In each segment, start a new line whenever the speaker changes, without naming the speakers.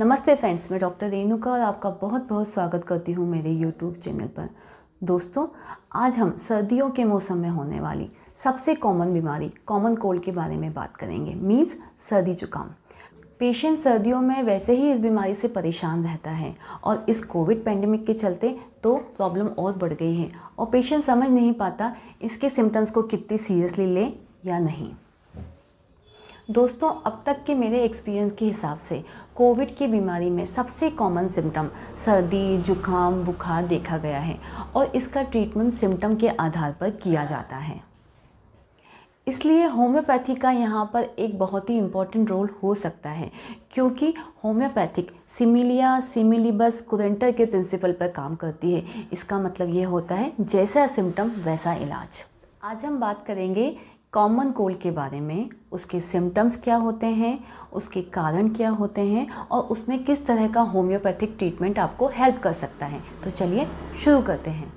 नमस्ते फ्रेंड्स मैं डॉक्टर रेणुका और आपका बहुत बहुत स्वागत करती हूँ मेरे यूट्यूब चैनल पर दोस्तों आज हम सर्दियों के मौसम में होने वाली सबसे कॉमन बीमारी कॉमन कोल्ड के बारे में बात करेंगे मीन्स सर्दी जुकाम पेशेंट सर्दियों में वैसे ही इस बीमारी से परेशान रहता है और इस कोविड पेंडेमिक के चलते तो प्रॉब्लम और बढ़ गई है और पेशेंट समझ नहीं पाता इसके सिम्टम्स को कितनी सीरियसली ले या नहीं दोस्तों अब तक के मेरे एक्सपीरियंस के हिसाब से कोविड की बीमारी में सबसे कॉमन सिम्टम सर्दी जुखाम बुखार देखा गया है और इसका ट्रीटमेंट सिम्टम के आधार पर किया जाता है इसलिए होम्योपैथी का यहाँ पर एक बहुत ही इम्पॉर्टेंट रोल हो सकता है क्योंकि होम्योपैथिक सिमिलिया सिमिलिबस कुरेंटर के प्रिंसिपल पर काम करती है इसका मतलब ये होता है जैसा सिम्टम वैसा इलाज आज हम बात करेंगे कॉमन कोल्ड के बारे में उसके सिम्टम्स क्या होते हैं उसके कारण क्या होते हैं और उसमें किस तरह का होम्योपैथिक ट्रीटमेंट आपको हेल्प कर सकता है तो चलिए शुरू करते हैं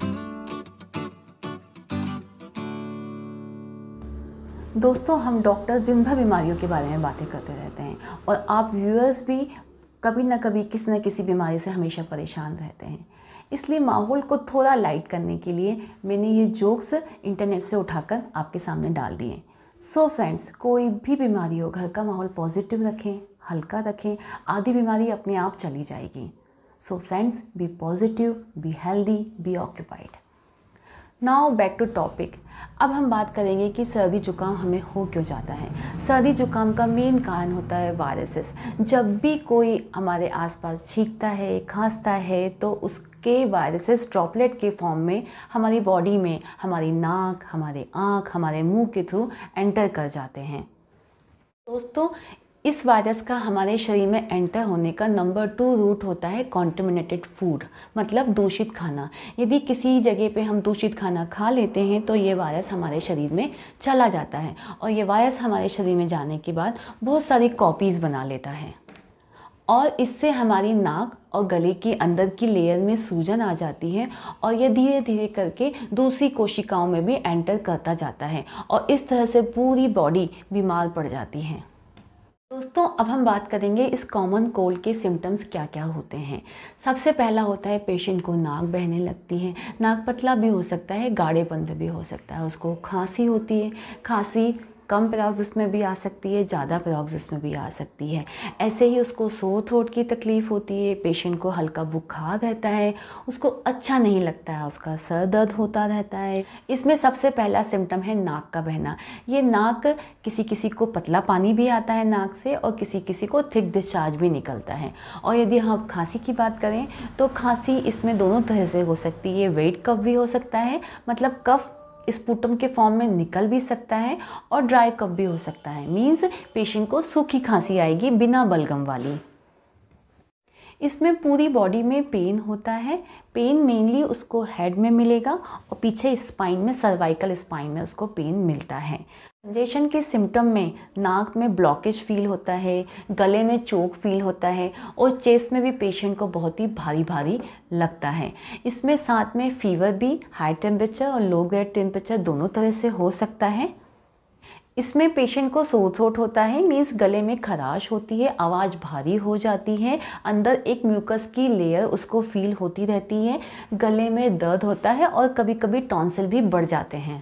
दोस्तों हम डॉक्टर्स दिन भर बीमारियों के बारे में बातें करते रहते हैं और आप व्यूअर्स भी कभी ना कभी किसी न किसी बीमारी से हमेशा परेशान रहते हैं इसलिए माहौल को थोड़ा लाइट करने के लिए मैंने ये जोक्स इंटरनेट से उठाकर आपके सामने डाल दिए सो फ्रेंड्स कोई भी बीमारी हो घर का माहौल पॉजिटिव रखें हल्का रखें आधी बीमारी अपने आप चली जाएगी so friends be positive be healthy be occupied now back to topic अब हम बात करेंगे कि सर्दी जुकाम हमें हो क्यों जाता है सर्दी जुकाम का मेन कारण होता है वायरसेस जब भी कोई हमारे आसपास छींकता है खांसता है तो उसके वायरसेस ड्रॉपलेट के फॉर्म में हमारी बॉडी में हमारी नाक हमारे आँख हमारे मुंह के थ्रू एंटर कर जाते हैं दोस्तों इस वायरस का हमारे शरीर में एंटर होने का नंबर टू रूट होता है कॉन्टमिनेटेड फूड मतलब दूषित खाना यदि किसी जगह पे हम दूषित खाना खा लेते हैं तो ये वायरस हमारे शरीर में चला जाता है और ये वायरस हमारे शरीर में जाने के बाद बहुत सारी कॉपीज़ बना लेता है और इससे हमारी नाक और गले के अंदर की लेयर में सूजन आ जाती है और यह धीरे धीरे करके दूसरी कोशिकाओं में भी एंटर करता जाता है और इस तरह से पूरी बॉडी बीमार पड़ जाती है दोस्तों अब हम बात करेंगे इस कॉमन कोल्ड के सिम्टम्स क्या क्या होते हैं सबसे पहला होता है पेशेंट को नाक बहने लगती है नाक पतला भी हो सकता है गाढ़ेपन भी हो सकता है उसको खांसी होती है खांसी कम पेलॉक्सिस में भी आ सकती है ज़्यादा पेलॉक्सिस में भी आ सकती है ऐसे ही उसको सो थ्रोट की तकलीफ़ होती है पेशेंट को हल्का बुखार रहता है उसको अच्छा नहीं लगता है उसका सर दर्द होता रहता है इसमें सबसे पहला सिम्टम है नाक का बहना ये नाक किसी किसी को पतला पानी भी आता है नाक से और किसी किसी को थिक डिस्चार्ज भी निकलता है और यदि हम हाँ खांसी की बात करें तो खांसी इसमें दोनों तरह से हो सकती है वेट कफ भी हो सकता है मतलब कफ स्पूटम के फॉर्म में निकल भी सकता है और ड्राई कप भी हो सकता है मीन्स पेशेंट को सूखी खांसी आएगी बिना बलगम वाली इसमें पूरी बॉडी में पेन होता है पेन मेनली उसको हेड में मिलेगा और पीछे स्पाइन में सर्वाइकल स्पाइन में उसको पेन मिलता है कंजेशन के सिम्टम में नाक में ब्लॉकेज फील होता है गले में चोक फील होता है और चेस्ट में भी पेशेंट को बहुत ही भारी भारी लगता है इसमें साथ में फीवर भी हाई टेम्परेचर और लो ग्रेड टेम्परेचर दोनों तरह से हो सकता है इसमें पेशेंट को सोथोट होता है मीन्स गले में खराश होती है आवाज़ भारी हो जाती है अंदर एक म्यूकस की लेयर उसको फील होती रहती है गले में दर्द होता है और कभी कभी टॉन्सिल भी बढ़ जाते हैं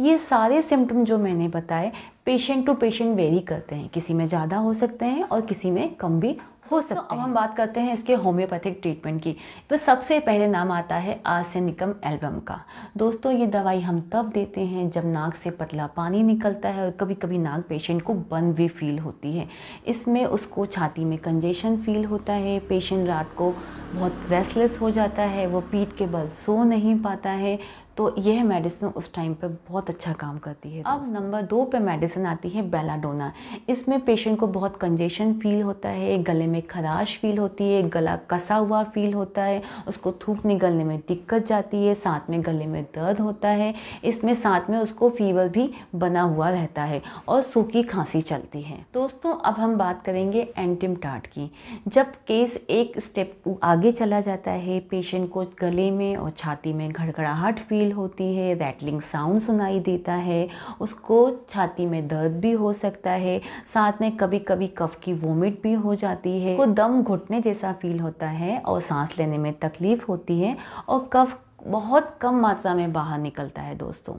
ये सारे सिम्टम जो मैंने बताए पेशेंट टू पेशेंट वेरी करते हैं किसी में ज़्यादा हो सकते हैं और किसी में कम भी हो सकते तो अब हम बात करते हैं इसके होम्योपैथिक ट्रीटमेंट की तो सबसे पहले नाम आता है आर्सेनिकम एल्बम का दोस्तों ये दवाई हम तब देते हैं जब नाक से पतला पानी निकलता है और कभी कभी नाक पेशेंट को बंद भी फील होती है इसमें उसको छाती में कंजेशन फील होता है पेशेंट रात को बहुत रेस्टलेस हो जाता है वो पीठ के बल सो नहीं पाता है तो यह मेडिसिन उस टाइम पर बहुत अच्छा काम करती है अब नंबर दो पे मेडिसिन आती है बेलाडोना इसमें पेशेंट को बहुत कंजेशन फील होता है गले में खराश फील होती है गला कसा हुआ फील होता है उसको थूक निकलने में दिक्कत जाती है साथ में गले में दर्द होता है इसमें साथ में उसको फीवर भी बना हुआ रहता है और सूखी खांसी चलती है दोस्तों अब हम बात करेंगे एंटिमटाट की जब केस एक स्टेप आगे चला जाता है पेशेंट को गले में और छाती में घड़घड़ाहट फील फील होती है रैटलिंग साउंड सुनाई देता है उसको छाती में दर्द भी हो सकता है साथ में कभी कभी कफ की वोमिट भी हो जाती है वो दम घुटने जैसा फील होता है और सांस लेने में तकलीफ होती है और कफ बहुत कम मात्रा में बाहर निकलता है दोस्तों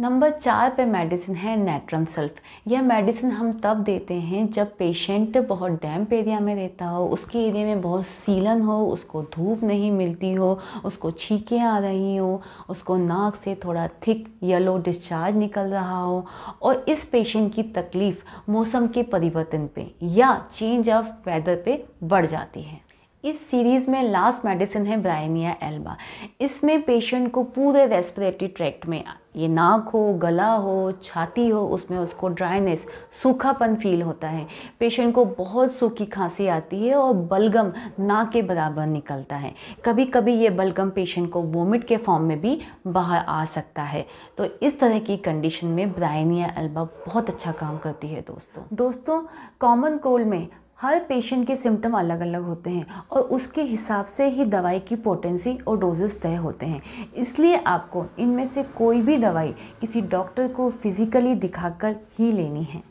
नंबर चार पे मेडिसिन है नेट्रम सल्फ यह मेडिसिन हम तब देते हैं जब पेशेंट बहुत डैम्प एरिया में रहता हो उसके एरिया में बहुत सीलन हो उसको धूप नहीं मिलती हो उसको छीकें आ रही हो उसको नाक से थोड़ा थिक येलो डिस्चार्ज निकल रहा हो और इस पेशेंट की तकलीफ़ मौसम के परिवर्तन पे या चेंज ऑफ वेदर पे बढ़ जाती है इस सीरीज़ में लास्ट मेडिसिन है ब्राइनिया एल्बा इसमें पेशेंट को पूरे रेस्पिरेटरी ट्रैक्ट में ये नाक हो गला हो छाती हो उसमें उसको ड्राइनेस सूखापन फील होता है पेशेंट को बहुत सूखी खांसी आती है और बलगम नाक के बराबर निकलता है कभी कभी ये बलगम पेशेंट को वोमिट के फॉर्म में भी बाहर आ सकता है तो इस तरह की कंडीशन में ब्राइनिया एल्बा बहुत अच्छा काम करती है दोस्तों दोस्तों कॉमन कोल्ड में हर पेशेंट के सिम्टम अलग अलग होते हैं और उसके हिसाब से ही दवाई की पोटेंसी और डोजेस तय होते हैं इसलिए आपको इनमें से कोई भी दवाई किसी डॉक्टर को फिज़िकली दिखाकर ही लेनी है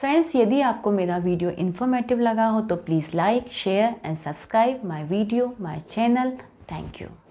फ्रेंड्स यदि आपको मेरा वीडियो इन्फॉर्मेटिव लगा हो तो please like share and subscribe my video my channel thank you